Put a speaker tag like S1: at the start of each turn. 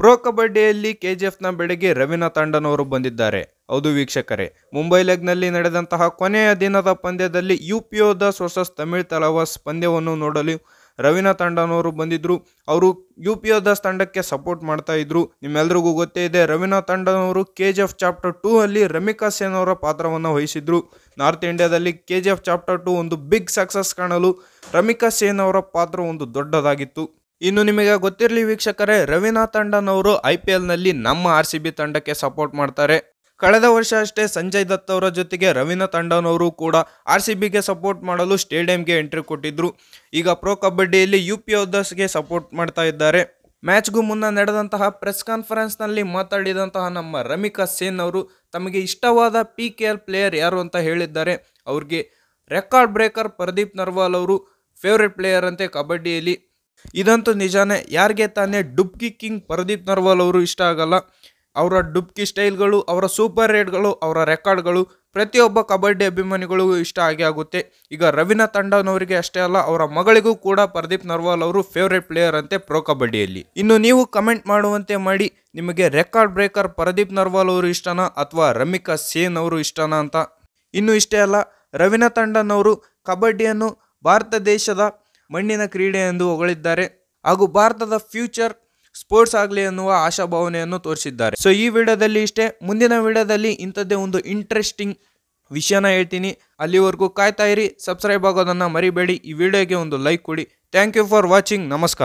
S1: pro ಕಬಡ್ಡಿಯಲ್ಲಿ ಎಫ್ನ ಬೆಳಗ್ಗೆ ರವೀನಾ ತಂಡನವರು ಬಂದಿದ್ದಾರೆ ಹೌದು ವೀಕ್ಷಕರೇ ಮುಂಬೈ ಲೆಗ್ನಲ್ಲಿ ನಡೆದಂತಹ ಕೊನೆಯ ದಿನದ ಪಂದ್ಯದಲ್ಲಿ ಯು ಪಿ ಒ ದಾಸ್ ವರ್ಸಸ್ ತಮಿಳ್ ತಲವಾಸ್ ಪಂದ್ಯವನ್ನು ನೋಡಲು ರವೀನಾ ತಂಡನವರು ಬಂದಿದ್ದರು ಅವರು ಯು ಪಿ ಒ ದಾಸ್ ತಂಡಕ್ಕೆ ಸಪೋರ್ಟ್ ಮಾಡ್ತಾ ಇದ್ರು ನಿಮ್ಮೆಲ್ರಿಗೂ ಗೊತ್ತೇ ಇದೆ ರವೀನಾ ತಂಡನವರು K G F chapter two ಅಲ್ಲಿ ರಮಿಕಾ ಸೇನ್ ಅವರ ಪಾತ್ರವನ್ನು ವಹಿಸಿದ್ರು ನಾರ್ತ್ ಇಂಡಿಯಾದಲ್ಲಿ K G F chapter two ಒಂದು ಬಿಗ್ ಸಕ್ಸಸ್ ಕಾಣಲು ರಮಿಕಾ ಸೇನ್ ಅವರ ಪಾತ್ರ ಒಂದು ದೊಡ್ಡದಾಗಿತ್ತು ಇನ್ನು ನಿಮಗೆ ಗೊತ್ತಿರಲಿ ವೀಕ್ಷಕರೇ ರವೀನಾ ತಂಡನವರು ಐ ಪಿ ಎಲ್ನಲ್ಲಿ ನಮ್ಮ ಆರ್ ಸಿ ಬಿ ತಂಡಕ್ಕೆ ಸಪೋರ್ಟ್ ಮಾಡ್ತಾರೆ ಕಳೆದ ವರ್ಷ ಅಷ್ಟೇ ಸಂಜಯ್ ದತ್ ಅವರ ಜೊತೆಗೆ ರವೀನಾ ತಂಡನವರು ಕೂಡ ಆರ್ ಸಿ ಬಿಗೆ ಸಪೋರ್ಟ್ ಮಾಡಲು ಸ್ಟೇಡಿಯಂಗೆ ಎಂಟ್ರಿ ಕೊಟ್ಟಿದ್ದರು ಈಗ ಪ್ರೋ ಕಬಡ್ಡಿಯಲ್ಲಿ ಯು ಪಿ ಓದಸ್ಗೆ ಸಪೋರ್ಟ್ ಮಾಡ್ತಾ ಇದ್ದಾರೆ ಮ್ಯಾಚ್ಗೂ ಮುನ್ನ ನಡೆದಂತಹ ಪ್ರೆಸ್ ಕಾನ್ಫರೆನ್ಸ್ನಲ್ಲಿ ಮಾತಾಡಿದಂತಹ ನಮ್ಮ ರಮಿಕಾ ಸೇನ್ ಅವರು ತಮಗೆ ಇಷ್ಟವಾದ ಪಿ ಕೆ ಎಲ್ ಪ್ಲೇಯರ್ ಯಾರು ಅಂತ ಹೇಳಿದ್ದಾರೆ ಅವ್ರಿಗೆ ರೆಕಾರ್ಡ್ ಬ್ರೇಕರ್ ಪ್ರದೀಪ್ ನರ್ವಾಲ್ ಅವರು ಫೇವ್ರೆಟ್ ಪ್ಲೇಯರ್ ಅಂತೆ ಕಬಡ್ಡಿಯಲ್ಲಿ ಇದಂತೂ ನಿಜಾನೇ ಯಾರಿಗೆ ತಾನೇ ಡುಬ್ಕಿ ಕಿಂಗ್ ಪ್ರದೀಪ್ ನರ್ವಾಲ್ ಅವರು ಇಷ್ಟ ಆಗಲ್ಲ ಅವರ ಡುಬ್ಕಿ ಸ್ಟೈಲ್ಗಳು ಅವರ ಸೂಪರ್ ರೇಟ್ಗಳು ಅವರ ರೆಕಾರ್ಡ್ಗಳು ಪ್ರತಿಯೊಬ್ಬ ಕಬಡ್ಡಿ ಅಭಿಮಾನಿಗಳಿಗೂ ಇಷ್ಟ ಆಗೇ ಆಗುತ್ತೆ ಈಗ ರವೀನಾ ತಂಡನವರಿಗೆ ಅಷ್ಟೇ ಅಲ್ಲ ಅವರ ಮಗಳಿಗೂ ಕೂಡ ಪ್ರದೀಪ್ ನರ್ವಾಲ್ ಅವರು ಫೇವ್ರೇಟ್ ಪ್ಲೇಯರ್ ಅಂತೆ ಪ್ರೊ ಕಬಡ್ಡಿಯಲ್ಲಿ ಇನ್ನು ನೀವು ಕಮೆಂಟ್ ಮಾಡುವಂತೆ ಮಾಡಿ ನಿಮಗೆ ರೆಕಾರ್ಡ್ ಬ್ರೇಕರ್ ಪ್ರದೀಪ್ ನರ್ವಾಲ್ ಅವರು ಇಷ್ಟನಾ ಅಥವಾ ರಮಿಕಾ ಸೇನ್ ಅವರು ಇಷ್ಟನಾ ಅಂತ ಇನ್ನು ಇಷ್ಟೇ ಅಲ್ಲ ರವೀನಾ ತಂಡನವರು ಕಬಡ್ಡಿಯನ್ನು ಭಾರತ ದೇಶದ ಮಣ್ಣಿನ ಕ್ರೀಡೆ ಎಂದು ಹೊಗಳಿದ್ದಾರೆ ಹಾಗೂ ಭಾರತದ ಫ್ಯೂಚರ್ ಸ್ಪೋರ್ಟ್ಸ್ ಆಗಲಿ ಎನ್ನುವ ಆಶಾಭಾವನೆಯನ್ನು ತೋರಿಸಿದ್ದಾರೆ ಸೊ ಈ ವಿಡಿಯೋದಲ್ಲಿ ಇಷ್ಟೇ ಮುಂದಿನ ವಿಡಿಯೋದಲ್ಲಿ ಇಂಥದ್ದೇ ಒಂದು ಇಂಟ್ರೆಸ್ಟಿಂಗ್ ವಿಷಯನ ಹೇಳ್ತೀನಿ ಅಲ್ಲಿವರೆಗೂ ಕಾಯ್ತಾ ಇರಿ ಸಬ್ಸ್ಕ್ರೈಬ್ ಆಗೋದನ್ನು ಮರಿಬೇಡಿ ಈ ವಿಡಿಯೋಗೆ ಒಂದು ಲೈಕ್ ಕೊಡಿ ಥ್ಯಾಂಕ್ ಯು ಫಾರ್ ವಾಚಿಂಗ್ ನಮಸ್ಕಾರ